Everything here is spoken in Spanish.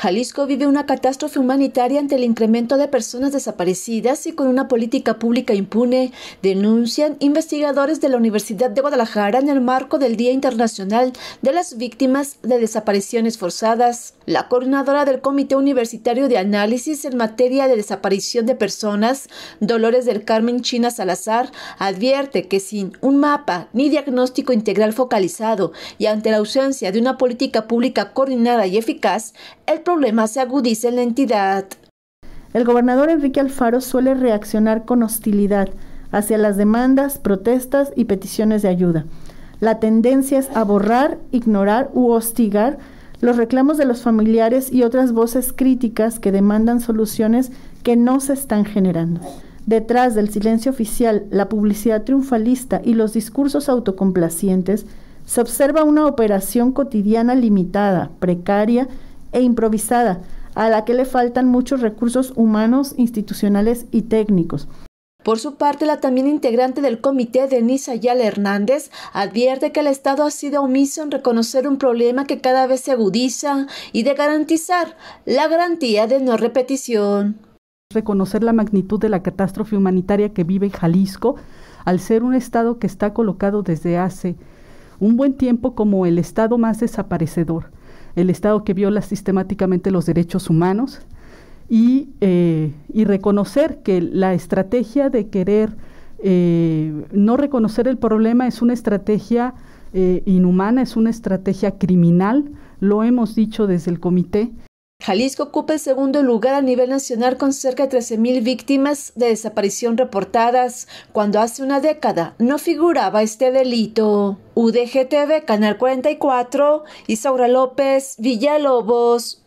Jalisco vive una catástrofe humanitaria ante el incremento de personas desaparecidas y con una política pública impune, denuncian investigadores de la Universidad de Guadalajara en el marco del Día Internacional de las Víctimas de Desapariciones Forzadas. La coordinadora del Comité Universitario de Análisis en materia de desaparición de personas, Dolores del Carmen China Salazar, advierte que sin un mapa ni diagnóstico integral focalizado y ante la ausencia de una política pública coordinada y eficaz, el problema se agudice en la entidad. El gobernador Enrique Alfaro suele reaccionar con hostilidad hacia las demandas, protestas y peticiones de ayuda. La tendencia es a borrar, ignorar u hostigar los reclamos de los familiares y otras voces críticas que demandan soluciones que no se están generando. Detrás del silencio oficial, la publicidad triunfalista y los discursos autocomplacientes, se observa una operación cotidiana limitada, precaria e improvisada, a la que le faltan muchos recursos humanos, institucionales y técnicos. Por su parte, la también integrante del comité, Denise Ayala Hernández, advierte que el Estado ha sido omiso en reconocer un problema que cada vez se agudiza y de garantizar la garantía de no repetición. Reconocer la magnitud de la catástrofe humanitaria que vive Jalisco, al ser un Estado que está colocado desde hace un buen tiempo como el Estado más desaparecedor el Estado que viola sistemáticamente los derechos humanos y, eh, y reconocer que la estrategia de querer eh, no reconocer el problema es una estrategia eh, inhumana, es una estrategia criminal, lo hemos dicho desde el comité Jalisco ocupa el segundo lugar a nivel nacional con cerca de 13.000 víctimas de desaparición reportadas, cuando hace una década no figuraba este delito. UDGTV, Canal 44, Isaura López, Villalobos.